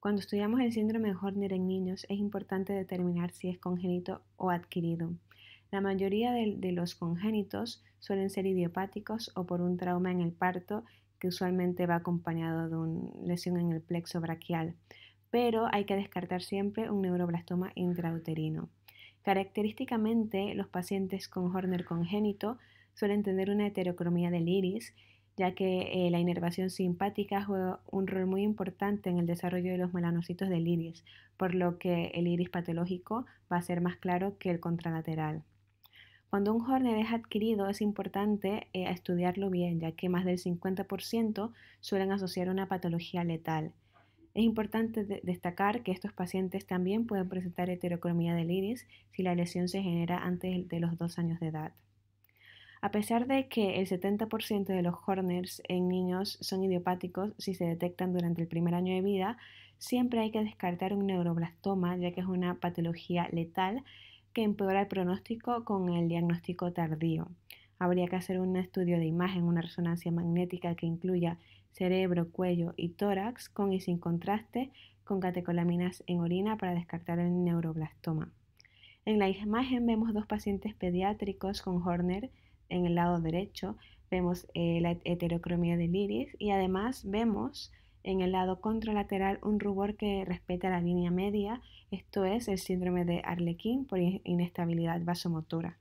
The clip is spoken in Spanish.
Cuando estudiamos el síndrome de Horner en niños, es importante determinar si es congénito o adquirido. La mayoría de, los congénitos suelen ser idiopáticos o por un trauma en el parto que usualmente va acompañado de una lesión en el plexo braquial, pero hay que descartar siempre un neuroblastoma intrauterino. Característicamente, los pacientes con Horner congénito suelen tener una heterocromía del iris ya que eh, la inervación simpática juega un rol muy importante en el desarrollo de los melanocitos del iris, por lo que el iris patológico va a ser más claro que el contralateral. Cuando un Horner es adquirido es importante eh, estudiarlo bien, ya que más del 50% suelen asociar una patología letal. Es importante destacar que estos pacientes también pueden presentar heterocromía del iris si la lesión se genera antes de los dos años de edad. A pesar de que el 70% de los Horners en niños son idiopáticos si se detectan durante el primer año de vida, siempre hay que descartar un neuroblastoma, ya que es una patología letal que empeora el pronóstico con el diagnóstico tardío. Habría que hacer un estudio de imagen, una resonancia magnética que incluya cerebro, cuello y tórax con y sin contraste con catecolaminas en orina para descartar el neuroblastoma. En la imagen vemos dos pacientes pediátricos con Horner en el lado derecho vemos eh, la heterocromía del iris y además vemos en el lado contralateral un rubor que respeta la línea media, esto es el síndrome de Arlequín por inestabilidad vasomotora.